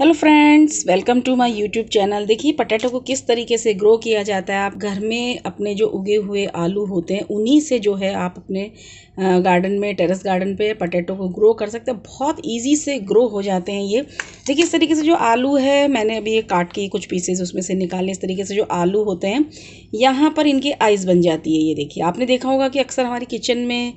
hello friends welcome to my YouTube channel देखिए potato को किस तरीके से ग्रो किया जाता है आप घर में अपने जो उगे हुए आलू होते हैं उन्हीं से जो है आप अपने गार्डन में टेरेस गार्डन पे पटेटो को ग्रो कर सकते हैं बहुत इजी से ग्रो हो जाते हैं ये देखिए इस तरीके से जो आलू है मैंने अभी ये काट के कुछ पीसेज उसमें से निकाले इस तरीके से जो आलू होते हैं यहाँ पर इनकी आइस बन जाती है ये देखिए आपने देखा होगा कि अक्सर हमारी किचन में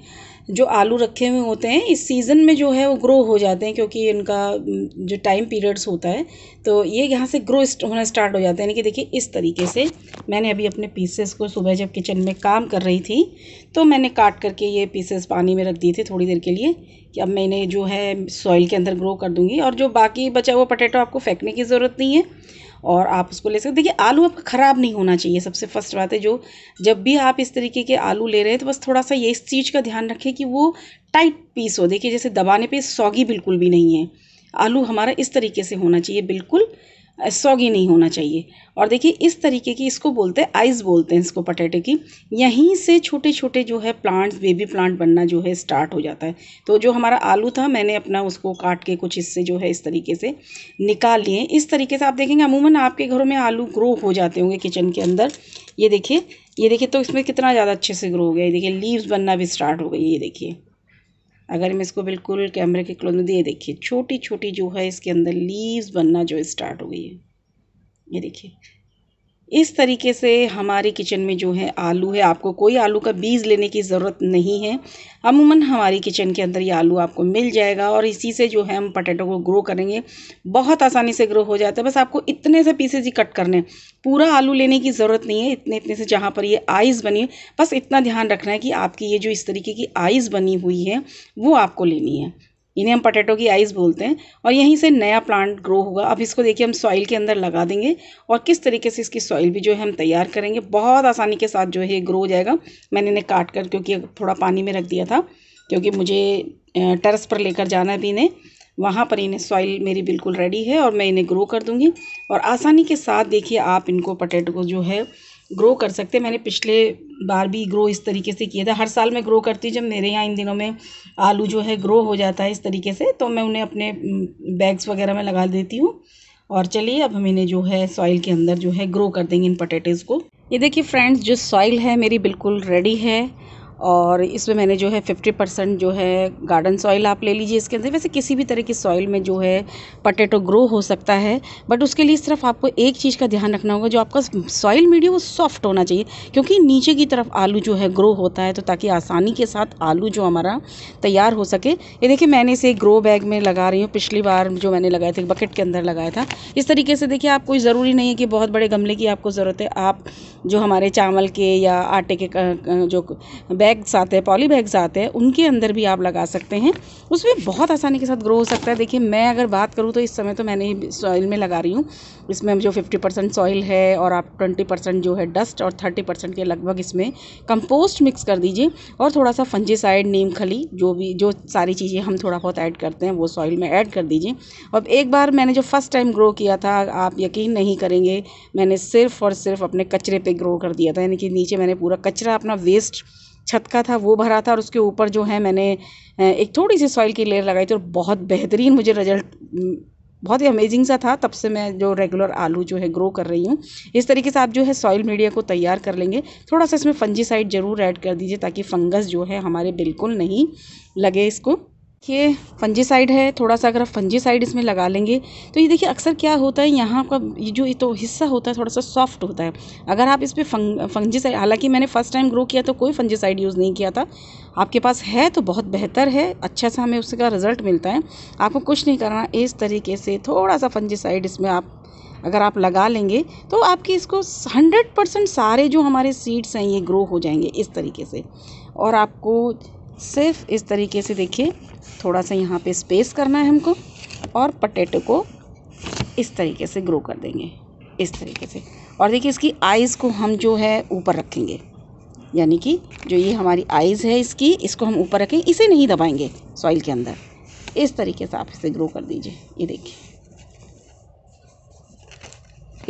जो आलू रखे हुए होते हैं इस सीज़न में जो है वो ग्रो हो जाते हैं क्योंकि इनका जो टाइम पीरियड्स होता है तो ये यहाँ से ग्रो होना स्टार्ट हो जाता है यानी कि देखिए इस तरीके से मैंने अभी अपने पीसेस को सुबह जब किचन में काम कर रही थी तो मैंने काट करके ये पीसेस पानी में रख दिए थे थोड़ी देर के लिए कि अब मैंने जो है सॉइल के अंदर ग्रो कर दूँगी और जो बाकी बचा हुआ पटेटो आपको फेंकने की ज़रूरत नहीं है और आप उसको ले सकते देखिए आलू आपका ख़राब नहीं होना चाहिए सबसे फर्स्ट बात है जो जब भी आप इस तरीके के आलू ले रहे हैं तो बस थोड़ा सा ये इस चीज़ का ध्यान रखें कि वो टाइट पीस हो देखिए जैसे दबाने पे सौगी बिल्कुल भी नहीं है आलू हमारा इस तरीके से होना चाहिए बिल्कुल सौगी नहीं होना चाहिए और देखिए इस तरीके की इसको बोलते हैं आइस बोलते हैं इसको पटेटे की यहीं से छोटे छोटे जो है प्लांट्स बेबी प्लांट बनना जो है स्टार्ट हो जाता है तो जो हमारा आलू था मैंने अपना उसको काट के कुछ हिस्से जो है इस तरीके से निकाल लिए इस तरीके से आप देखेंगे अमूमन आपके घरों में आलू ग्रो हो जाते होंगे किचन के अंदर ये देखिए ये देखिए तो इसमें कितना ज़्यादा अच्छे से ग्रो हो गया ये देखिए लीव्स बनना भी स्टार्ट हो गई ये देखिए अगर मैं इसको बिल्कुल कैमरे के क्लोज में ये देखिए छोटी छोटी जो है इसके अंदर लीव्स बनना जो स्टार्ट हो गई है ये देखिए इस तरीके से हमारे किचन में जो है आलू है आपको कोई आलू का बीज लेने की ज़रूरत नहीं है अमूमन हमारी किचन के अंदर ये आलू आपको मिल जाएगा और इसी से जो है हम पटेटो को ग्रो करेंगे बहुत आसानी से ग्रो हो जाता है बस आपको इतने से पीसेज ही कट करने पूरा आलू लेने की ज़रूरत नहीं है इतने इतने से जहाँ पर ये आइज़ बनी है बस इतना ध्यान रखना है कि आपकी ये जो इस तरीके की आइज़ बनी हुई है वो आपको लेनी है इन्हें हम पटेटो की आइस बोलते हैं और यहीं से नया प्लांट ग्रो होगा अब इसको देखिए हम सॉइल के अंदर लगा देंगे और किस तरीके से इसकी सॉइल भी जो है हम तैयार करेंगे बहुत आसानी के साथ जो है ग्रो हो जाएगा मैंने इन्हें काट कर क्योंकि थोड़ा पानी में रख दिया था क्योंकि मुझे टर्स पर लेकर जाना है भी इन्हें वहाँ पर इन्हें सॉइल मेरी बिल्कुल रेडी है और मैं इन्हें ग्रो कर दूँगी और आसानी के साथ देखिए आप इनको पटेटो को जो है ग्रो कर सकते हैं मैंने पिछले बार भी ग्रो इस तरीके से किया था हर साल मैं ग्रो करती हूँ जब मेरे यहाँ इन दिनों में आलू जो है ग्रो हो जाता है इस तरीके से तो मैं उन्हें अपने बैग्स वगैरह में लगा देती हूँ और चलिए अब हम इन्हें जो है सॉइल के अंदर जो है ग्रो कर देंगे इन पटेटोज़ को ये देखिए फ्रेंड्स जो सॉइल है मेरी बिल्कुल रेडी है और इसमें मैंने जो है फ़िफ़्टी परसेंट जो है गार्डन सॉइल आप ले लीजिए इसके अंदर वैसे किसी भी तरह की सॉइल में जो है पटेटो ग्रो हो सकता है बट उसके लिए सिर्फ आपको एक चीज़ का ध्यान रखना होगा जो आपका सॉइल मीडियम वो सॉफ्ट होना चाहिए क्योंकि नीचे की तरफ आलू जो है ग्रो होता है तो ताकि आसानी के साथ आलू जो हमारा तैयार हो सके ये देखिए मैंने इसे ग्रो बैग में लगा रही हूँ पिछली बार जो मैंने लगाए थे बकेट के अंदर लगाया था इस तरीके से देखिए आप कोई ज़रूरी नहीं है कि बहुत बड़े गमले की आपको ज़रूरत है आप जो हमारे चावल के या आटे के जो बैग बैग्स आते हैं पॉली बैग्स आते हैं उनके अंदर भी आप लगा सकते हैं उसमें बहुत आसानी के साथ ग्रो हो सकता है देखिए मैं अगर बात करूँ तो इस समय तो मैंने सॉइल में लगा रही हूँ इसमें जो फिफ्टी परसेंट सॉइल है और आप ट्वेंटी परसेंट जो है डस्ट और थर्टी परसेंट के लगभग इसमें कंपोस्ट मिक्स कर दीजिए और थोड़ा सा साइड नीम खली जो भी जो सारी चीज़ें हम थोड़ा बहुत ऐड करते हैं वो सॉइल में ऐड कर दीजिए अब एक बार मैंने जो फ़र्स्ट टाइम ग्रो किया था आप यकीन नहीं करेंगे मैंने सिर्फ़ और सिर्फ अपने कचरे पर ग्रो कर दिया था यानी कि नीचे मैंने पूरा कचरा अपना वेस्ट छत का था वो भरा था और उसके ऊपर जो है मैंने एक थोड़ी सी सॉइल की लेयर लगाई थी और बहुत बेहतरीन मुझे रिजल्ट बहुत ही अमेजिंग सा था तब से मैं जो रेगुलर आलू जो है ग्रो कर रही हूँ इस तरीके से आप जो है सॉइल मीडिया को तैयार कर लेंगे थोड़ा सा इसमें फंजीसाइड ज़रूर ऐड कर दीजिए ताकि फंगस जो है हमारे बिल्कुल नहीं लगे इसको ये फंजीसाइड है थोड़ा सा अगर आप फंजीसाइड इसमें लगा लेंगे तो ये देखिए अक्सर क्या होता है यहाँ का ये जो ये तो हिस्सा होता है थोड़ा सा सॉफ्ट होता है अगर आप इस पर फंग फंजीसाइड हालांकि मैंने फ़र्स्ट टाइम ग्रो किया तो कोई फंजीसाइड यूज़ नहीं किया था आपके पास है तो बहुत बेहतर है अच्छा सा हमें उसका रिज़ल्ट मिलता है आपको कुछ नहीं करना इस तरीके से थोड़ा सा फंजीसाइड इसमें आप अगर आप लगा लेंगे तो आपकी इसको हंड्रेड परसेंट सारे जो हमारे सीड्स हैं ये ग्रो हो जाएंगे इस तरीके से और आपको सिर्फ इस तरीके से देखिए थोड़ा सा यहाँ पे स्पेस करना है हमको और पटेटो को इस तरीके से ग्रो कर देंगे इस तरीके से और देखिए इसकी आइज़ को हम जो है ऊपर रखेंगे यानी कि जो ये हमारी आइज़ है इसकी इसको हम ऊपर रखें इसे नहीं दबाएंगे सॉइल के अंदर इस तरीके से आप इसे ग्रो कर दीजिए ये देखिए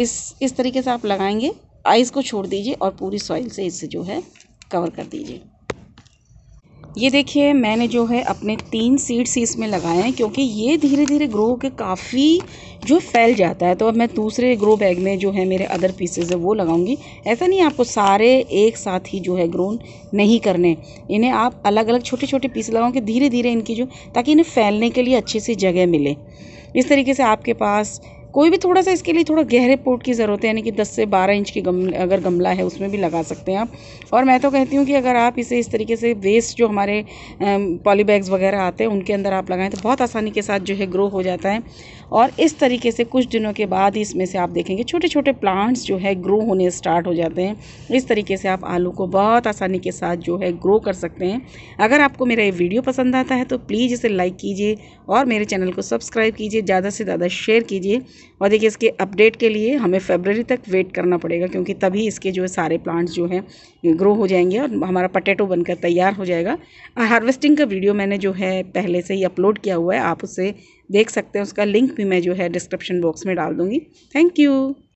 इस इस तरीके से आप लगाएंगे आइज़ को छोड़ दीजिए और पूरी सॉइल से इसे जो है कवर कर दीजिए ये देखिए मैंने जो है अपने तीन सीड्स इसमें लगाए हैं क्योंकि ये धीरे धीरे ग्रो के काफ़ी जो फैल जाता है तो अब मैं दूसरे ग्रो बैग में जो है मेरे अदर पीसेज है वो लगाऊंगी ऐसा नहीं आपको सारे एक साथ ही जो है ग्रोन नहीं करने इन्हें आप अलग अलग छोटे छोटे पीस लगाओ कि धीरे धीरे इनकी जो ताकि इन्हें फैलने के लिए अच्छी सी जगह मिले इस तरीके से आपके पास कोई भी थोड़ा सा इसके लिए थोड़ा गहरे पोट की ज़रूरत है यानी कि 10 से 12 इंच की गम अगर गमला है उसमें भी लगा सकते हैं आप और मैं तो कहती हूँ कि अगर आप इसे इस तरीके से वेस्ट जो हमारे पॉली बैग्स वगैरह आते हैं उनके अंदर आप लगाएं तो बहुत आसानी के साथ जो है ग्रो हो जाता है और इस तरीके से कुछ दिनों के बाद ही इसमें से आप देखेंगे छोटे छोटे प्लांट्स जो है ग्रो होने स्टार्ट हो जाते हैं इस तरीके से आप आलू को बहुत आसानी के साथ जो है ग्रो कर सकते हैं अगर आपको मेरा ये वीडियो पसंद आता है तो प्लीज़ इसे लाइक कीजिए और मेरे चैनल को सब्सक्राइब कीजिए ज़्यादा से ज़्यादा शेयर कीजिए और देखिए इसके अपडेट के लिए हमें फेबररी तक वेट करना पड़ेगा क्योंकि तभी इसके जो है सारे प्लांट्स जो हैं ग्रो हो जाएंगे और हमारा पटेटो बनकर तैयार हो जाएगा और हार्वेस्टिंग का वीडियो मैंने जो है पहले से ही अपलोड किया हुआ है आप उसे देख सकते हैं उसका लिंक भी मैं जो है डिस्क्रिप्शन बॉक्स में डाल दूँगी थैंक यू